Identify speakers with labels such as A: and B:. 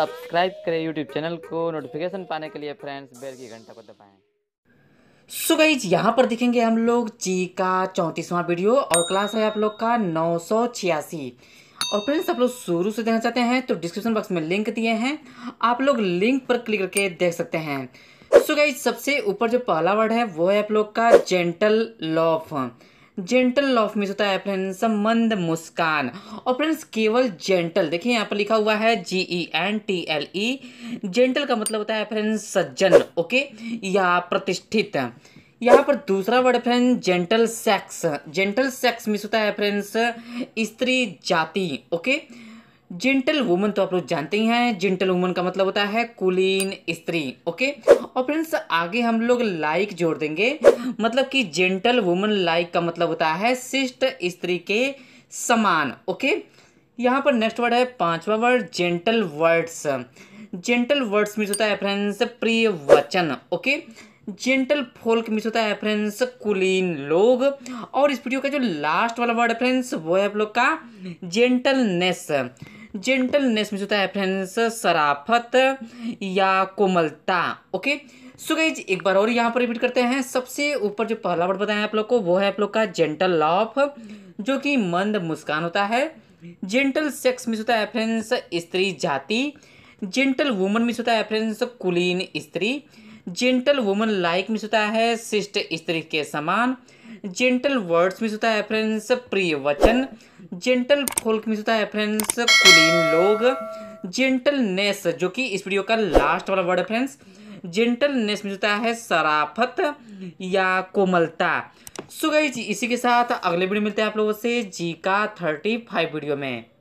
A: Subscribe करें YouTube channel को notification पाने के लिए फ्रेंड्स बेल की घंटा को दबाएं सो so गाइज यहाँ पर दिखेंगे हम लोग जी का चौंतीसवां वीडियो और क्लास है आप लोग का नौ सौ छियासी और फ्रेंड्स आप लोग शुरू से देखना चाहते हैं तो डिस्क्रिप्शन बॉक्स में लिंक दिए हैं आप लोग लिंक पर क्लिक करके देख सकते हैं सो so गाइज सबसे ऊपर जो पहला वर्ड है वो है आप लोग का gentle laugh gentle laugh means होता है फ्रेंड्स मंद मुस्कान और फ्रेंड्स केवल जेंटल देखिए यहाँ पर लिखा हुआ है G E N T L E gentle का मतलब होता है फ्रेंड्स सज्जन ओके या प्रतिष्ठित यहाँ पर दूसरा word friend gentle sex gentle sex means होता है फ्रेंड्स स्त्री जाति ओके okay? जेंटल वुमन तो आप लोग जानते ही हैं जेंटल वुमन का मतलब होता है कुलीन स्त्री ओके और फ्रेंड्स आगे हम लोग लाइक जोड़ देंगे मतलब कि जेंटल वुमन लाइक का मतलब होता है शिष्ट स्त्री के समान ओके यहाँ पर नेक्स्ट वर्ड है पांचवा word gentle words gentle words means होता है फ्रेंड्स प्रिय वचन ओके जेंटल फोल्क मीन्स होता है फ्रेंड्स कुलीन लोग और इस वीडियो का जो लास्ट वाला वर्ड है फ्रेंड्स वो है आप लोग का जेंटलनेस जेंटलनेस में होता है फ्रेंड्स शराफत या कोमलता ओके सो गाइज एक बार और यहाँ पर रिपीट करते हैं सबसे ऊपर जो पहला वर्ड बताया आप लोग को वो है आप लोग का जेंटल लॉफ जो कि मंद मुस्कान होता है जेंटल सेक्स में होता है फ्रेंड्स स्त्री जाति जेंटल वुमन में होता है फ्रेंड्स कुलीन स्त्री जेंटल वुमन लाइक में होता है शिष्ट स्त्री के समान जेंटल वर्ड्स मीन्स होता है फ्रेंड्स प्रिय वचन जेंटल फोल्क मीन्स होता है फ्रेंड्स कुलीन लोग जेंटलनेस जो कि इस वीडियो का लास्ट वाला वर्ड है फ्रेंड्स जेंटलनेस में होता है सराफत या कोमलता सो गई इसी के साथ अगले वीडियो मिलते हैं आप लोगों से जी का थर्टी फाइव वीडियो में